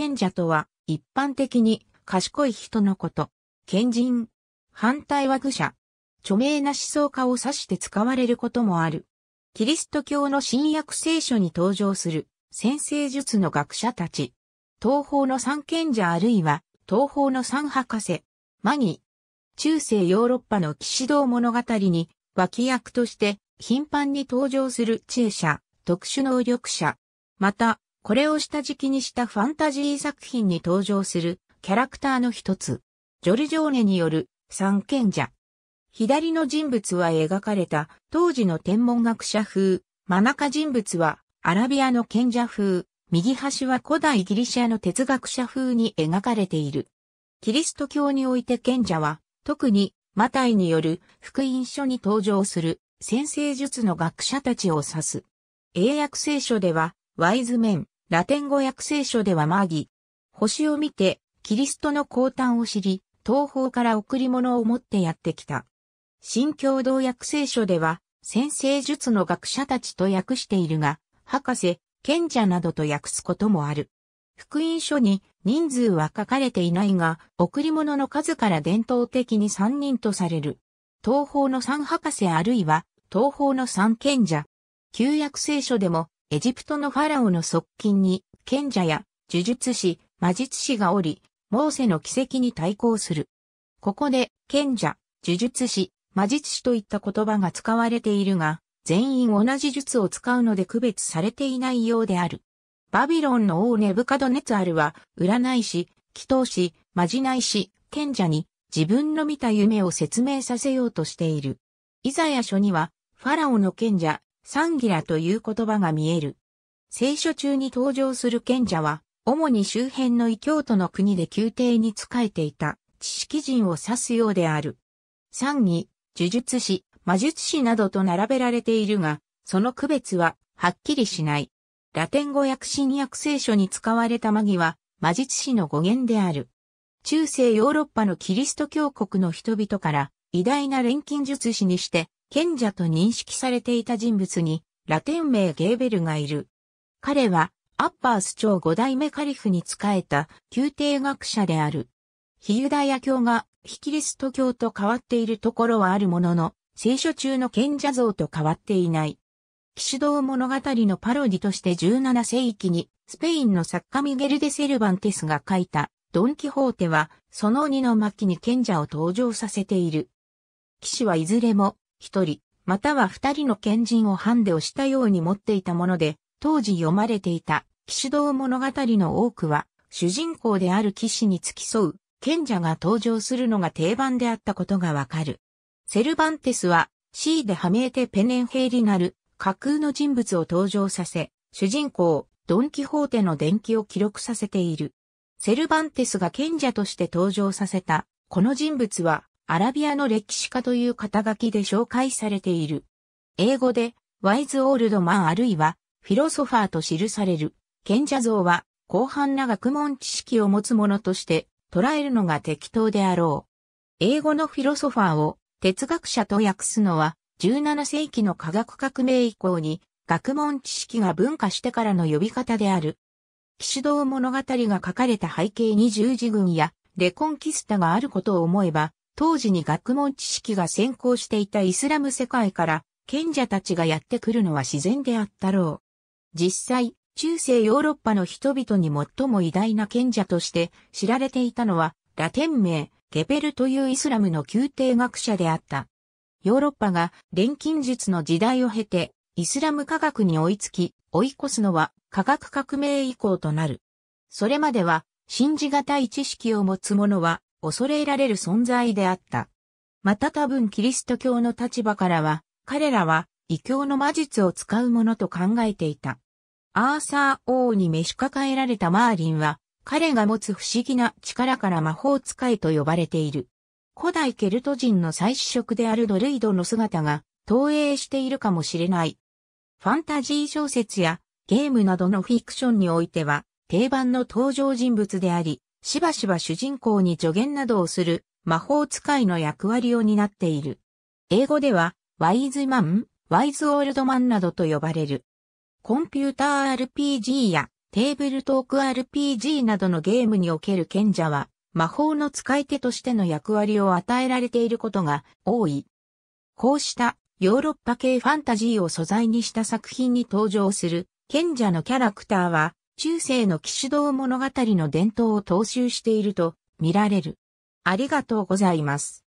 賢者とは、一般的に賢い人のこと。賢人。反対は愚者。著名な思想家を指して使われることもある。キリスト教の新約聖書に登場する先生術の学者たち。東方の三賢者あるいは東方の三博士。マギ。中世ヨーロッパの騎士道物語に脇役として頻繁に登場する知恵者、特殊能力者。また、これを下敷きにしたファンタジー作品に登場するキャラクターの一つ、ジョルジョーネによる三賢者。左の人物は描かれた当時の天文学者風、真中人物はアラビアの賢者風、右端は古代ギリシャの哲学者風に描かれている。キリスト教において賢者は、特にマタイによる福音書に登場する先生術の学者たちを指す。英訳聖書では、ワイズメン、ラテン語訳聖書ではマーギ、星を見て、キリストの降誕を知り、東方から贈り物を持ってやってきた。新共同訳聖書では、先生術の学者たちと訳しているが、博士、賢者などと訳すこともある。福音書に人数は書かれていないが、贈り物の数から伝統的に3人とされる。東方の3博士あるいは、東方の3賢者。旧約聖書でも、エジプトのファラオの側近に、賢者や、呪術師、魔術師がおり、モーセの奇跡に対抗する。ここで、賢者、呪術師、魔術師といった言葉が使われているが、全員同じ術を使うので区別されていないようである。バビロンの王ネブカドネツアルは、占い師、祈祷師、まじない師、賢者に、自分の見た夢を説明させようとしている。イザヤ書には、ファラオの賢者、サンギラという言葉が見える。聖書中に登場する賢者は、主に周辺の異教徒の国で宮廷に仕えていた知識人を指すようである。三義、呪術師、魔術師などと並べられているが、その区別ははっきりしない。ラテン語訳新約聖書に使われたマギは魔術師の語源である。中世ヨーロッパのキリスト教国の人々から偉大な錬金術師にして賢者と認識されていた人物に、ラテン名ゲーベルがいる。彼は、アッパース朝五代目カリフに仕えた宮廷学者である。ヒユダヤ教がヒキリスト教と変わっているところはあるものの、聖書中の賢者像と変わっていない。騎士道物語のパロディとして17世紀に、スペインの作家ミゲルデ・セルバンテスが書いた、ドン・キホーテは、その鬼の巻に賢者を登場させている。騎士はいずれも、一人、または二人の賢人をハンデをしたように持っていたもので、当時読まれていた騎士道物語の多くは、主人公である騎士に付き添う賢者が登場するのが定番であったことがわかる。セルバンテスはーでハメーテペネンヘイリナル、架空の人物を登場させ、主人公、ドンキホーテの伝記を記録させている。セルバンテスが賢者として登場させた、この人物は、アラビアの歴史家という肩書きで紹介されている。英語で、ワイズ・オールドマンあるいは、フィロソファーと記される、賢者像は、広範な学問知識を持つ者として、捉えるのが適当であろう。英語のフィロソファーを、哲学者と訳すのは、17世紀の科学革命以降に、学問知識が分化してからの呼び方である。騎士道物語が書かれた背景に十字軍やレコンキスタがあることを思えば、当時に学問知識が先行していたイスラム世界から賢者たちがやってくるのは自然であったろう。実際、中世ヨーロッパの人々に最も偉大な賢者として知られていたのは、ラテン名、ゲベルというイスラムの宮廷学者であった。ヨーロッパが錬金術の時代を経て、イスラム科学に追いつき、追い越すのは科学革命以降となる。それまでは、信じがたい知識を持つ者は恐れられる存在であった。また多分キリスト教の立場からは、彼らは異教の魔術を使うものと考えていた。アーサー王に召し抱えられたマーリンは、彼が持つ不思議な力から魔法使いと呼ばれている。古代ケルト人の祭祀色であるドルイドの姿が投影しているかもしれない。ファンタジー小説やゲームなどのフィクションにおいては定番の登場人物であり、しばしば主人公に助言などをする魔法使いの役割を担っている。英語では、ワイズマン、ワイズオールドマンなどと呼ばれる。コンピューター RPG やテーブルトーク RPG などのゲームにおける賢者は、魔法の使い手としての役割を与えられていることが多い。こうしたヨーロッパ系ファンタジーを素材にした作品に登場する賢者のキャラクターは中世の騎士道物語の伝統を踏襲していると見られる。ありがとうございます。